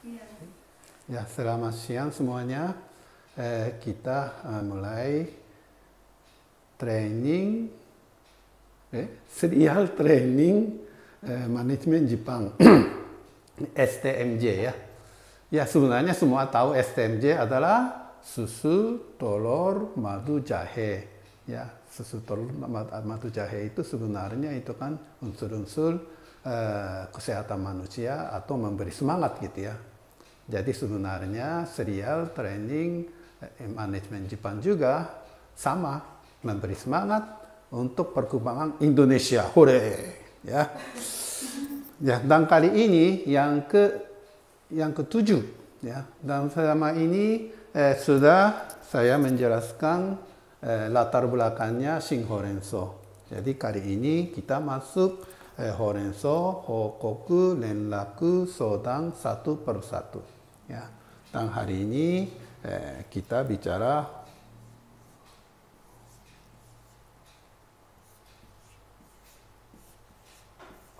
Iya. Ya, selamat siang semuanya. Eh, kita uh, mulai training, eh, serial training eh, manajemen Jepang, STMJ ya. Ya, sebenarnya semua tahu STMJ adalah susu, telur, madu, jahe. Ya, susu, telur, madu, jahe itu sebenarnya itu kan unsur-unsur Eh, kesehatan manusia atau memberi semangat gitu ya. Jadi sebenarnya serial training eh, eh manajemen Jepang juga sama memberi semangat untuk perkembangan Indonesia. Hore ya. Ya, dan kali ini yang ke yang ketujuh ya. Dan selama ini eh, sudah saya menjelaskan eh, latar belakangnya Singhorenso. Jadi kali ini kita masuk Eh, sodang per persatu. Ya. Dan hari ini eh, kita bicara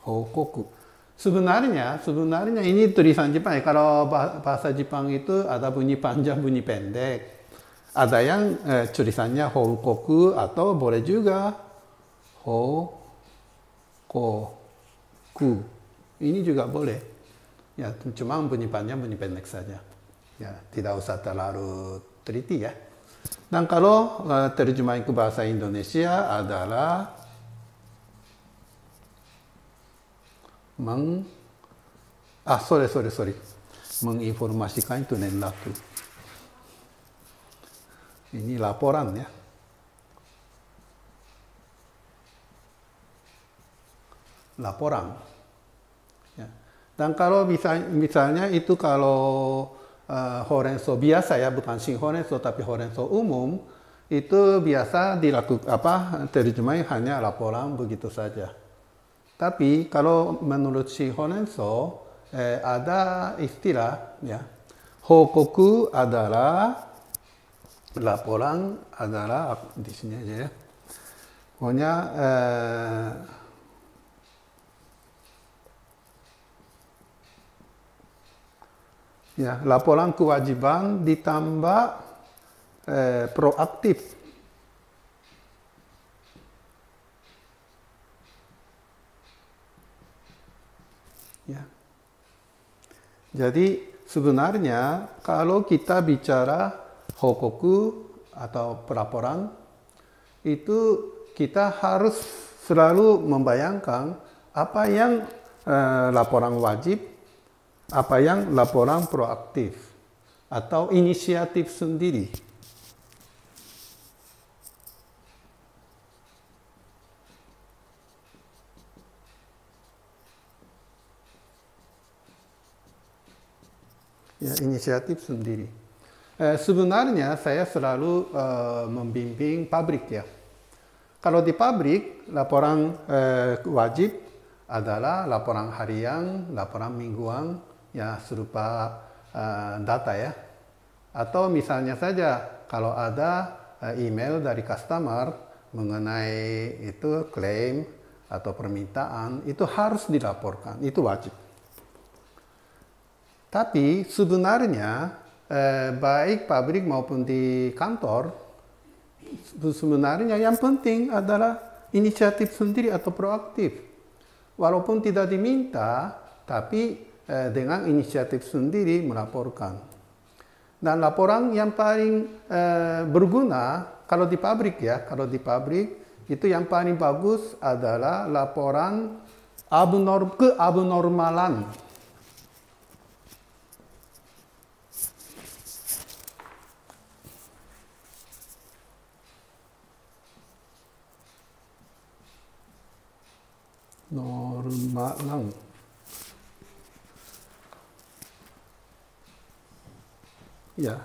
hokoku. Sebenarnya, sebenarnya ini tulisan Jepang. Ya. Kalau bahasa Jepang itu ada bunyi panjang, bunyi pendek. Ada yang eh, tulisannya hokoku atau boleh juga Ho ko, ku. Ini juga boleh. Ya, cuma bunyi pendek saja. Ya, tidak usah terlalu teliti ya. Dan kalau uh, terjemahin ke bahasa Indonesia adalah meng ah sorry sorry sorry menginformasikan itu laku. Ini laporan ya. laporan. Ya. Dan kalau misalnya, misalnya itu kalau uh, horenso biasa ya, bukan sing horenso tapi horenso umum, itu biasa dilakukan apa terjemahin hanya laporan begitu saja. Tapi kalau menurut si Honenso eh, ada istilah ya hokoku adalah laporan adalah di sini aja ya. Pokoknya eh, Ya, laporan kewajiban ditambah eh, proaktif. Ya. Jadi sebenarnya kalau kita bicara hokoku atau pelaporan itu kita harus selalu membayangkan apa yang eh, laporan wajib apa yang laporan proaktif atau inisiatif sendiri. Ya, inisiatif sendiri. Eh, sebenarnya saya selalu uh, membimbing pabrik ya. Kalau di pabrik, laporan eh, wajib adalah laporan harian, laporan mingguan, ya serupa uh, data ya. Atau misalnya saja kalau ada uh, email dari customer mengenai itu klaim atau permintaan itu harus dilaporkan, itu wajib. Tapi sebenarnya eh, baik pabrik maupun di kantor sebenarnya yang penting adalah inisiatif sendiri atau proaktif. Walaupun tidak diminta, tapi Eh, dengan inisiatif sendiri melaporkan. Dan laporan yang paling eh, berguna kalau di pabrik ya, kalau di pabrik itu yang paling bagus adalah laporan abnorm keabnormalan. normal lang. ya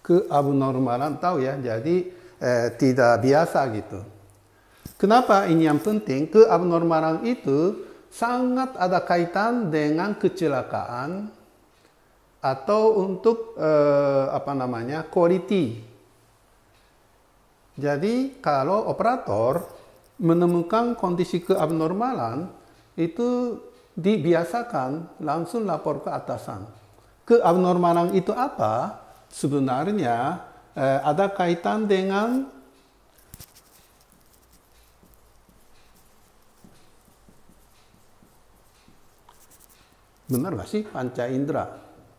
ke abnormalan tahu ya jadi eh, tidak biasa gitu kenapa ini yang penting ke abnormalan itu sangat ada kaitan dengan kecelakaan atau untuk eh, apa namanya quality jadi kalau operator menemukan kondisi ke abnormalan itu dibiasakan langsung lapor ke atasan ke abnormalan itu apa sebenarnya eh, ada kaitan dengan benar nggak sih panca indera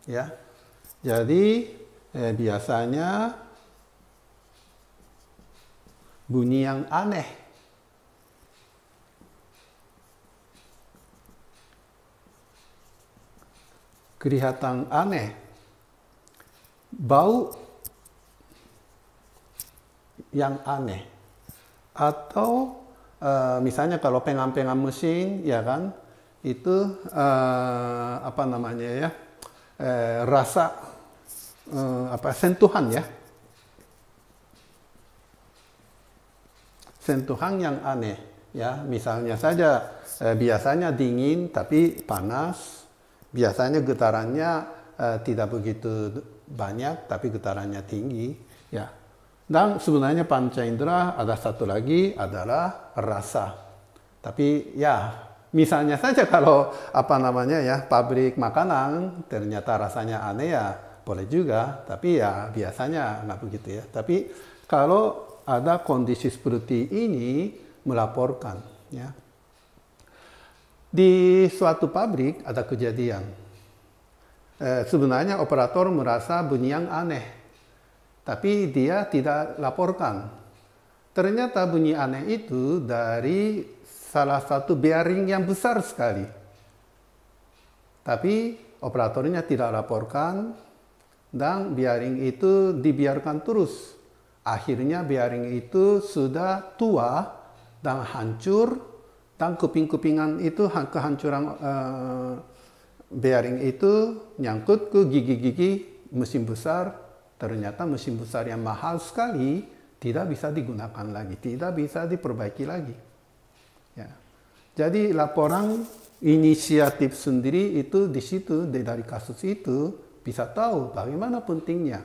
ya jadi eh, biasanya bunyi yang aneh kelihatan aneh bau yang aneh atau uh, misalnya kalau pengam pengam mesin ya kan itu uh, apa namanya ya uh, rasa uh, apa sentuhan ya sentuhan yang aneh ya misalnya saja uh, biasanya dingin tapi panas biasanya getarannya uh, tidak begitu banyak tapi getarannya tinggi ya dan sebenarnya panca indera ada satu lagi adalah rasa tapi ya misalnya saja kalau apa namanya ya pabrik makanan ternyata rasanya aneh ya boleh juga tapi ya biasanya nggak begitu ya tapi kalau ada kondisi seperti ini melaporkan ya di suatu pabrik ada kejadian Eh, sebenarnya operator merasa bunyi yang aneh, tapi dia tidak laporkan. Ternyata bunyi aneh itu dari salah satu bearing yang besar sekali. Tapi operatornya tidak laporkan dan bearing itu dibiarkan terus. Akhirnya bearing itu sudah tua dan hancur dan kuping-kupingan itu kehancuran eh, bearing itu nyangkut ke gigi-gigi mesin besar, ternyata mesin besar yang mahal sekali tidak bisa digunakan lagi, tidak bisa diperbaiki lagi. Ya. Jadi laporan inisiatif sendiri itu di situ dari kasus itu bisa tahu bagaimana pentingnya.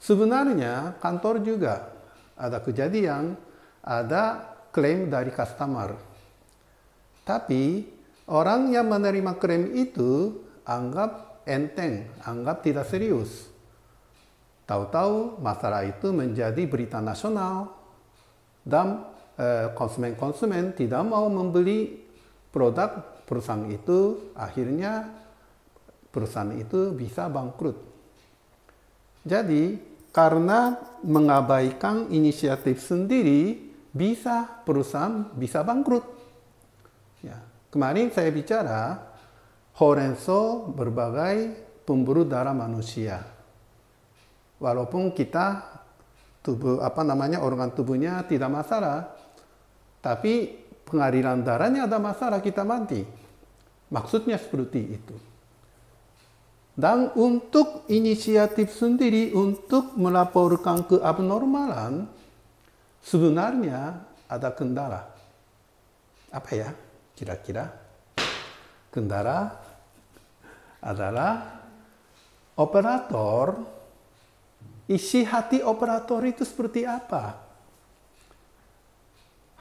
Sebenarnya kantor juga ada kejadian ada klaim dari customer. Tapi Orang yang menerima krim itu anggap enteng, anggap tidak serius. Tahu-tahu masalah itu menjadi berita nasional dan eh, konsumen-konsumen tidak mau membeli produk perusahaan itu, akhirnya perusahaan itu bisa bangkrut. Jadi, karena mengabaikan inisiatif sendiri, bisa perusahaan bisa bangkrut. Kemarin saya bicara Horenso berbagai pemburu darah manusia. Walaupun kita tubuh apa namanya organ tubuhnya tidak masalah, tapi pengaliran darahnya ada masalah kita mati. Maksudnya seperti itu. Dan untuk inisiatif sendiri untuk melaporkan ke abnormalan, sebenarnya ada kendala. Apa ya? kira-kira kendara adalah operator isi hati operator itu seperti apa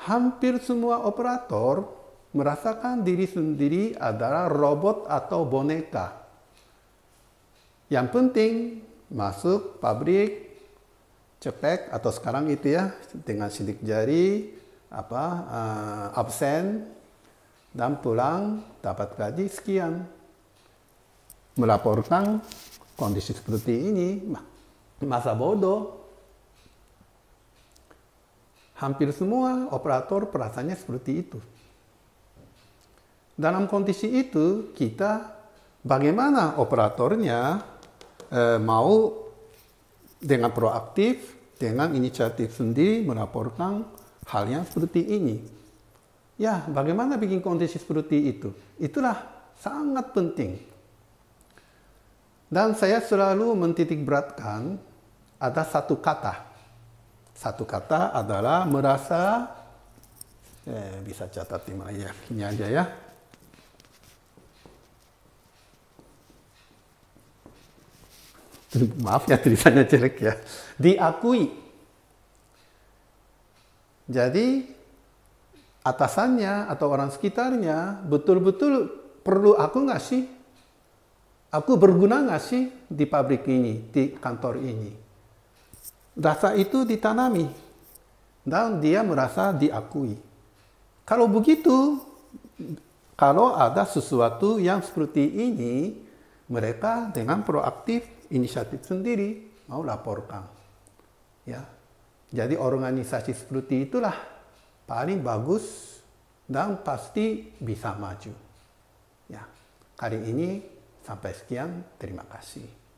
hampir semua operator merasakan diri sendiri adalah robot atau boneka yang penting masuk pabrik cepek atau sekarang itu ya dengan sidik jari apa uh, absen dan pulang dapat gaji sekian. Melaporkan kondisi seperti ini, masa bodoh. Hampir semua operator perasaannya seperti itu. Dalam kondisi itu, kita bagaimana operatornya eh, mau dengan proaktif, dengan inisiatif sendiri melaporkan hal yang seperti ini. Ya, bagaimana bikin kondisi seperti itu? Itulah sangat penting. Dan saya selalu mentitik beratkan ada satu kata. Satu kata adalah merasa, eh, bisa catat di mana ya, ini aja ya. Maaf ya tulisannya jelek ya. Diakui. Jadi atasannya atau orang sekitarnya betul-betul perlu aku nggak sih? Aku berguna nggak sih di pabrik ini, di kantor ini? Rasa itu ditanami dan dia merasa diakui. Kalau begitu, kalau ada sesuatu yang seperti ini, mereka dengan proaktif inisiatif sendiri mau laporkan. Ya. Jadi organisasi seperti itulah paling bagus dan pasti bisa maju. Ya, hari ini sampai sekian. Terima kasih.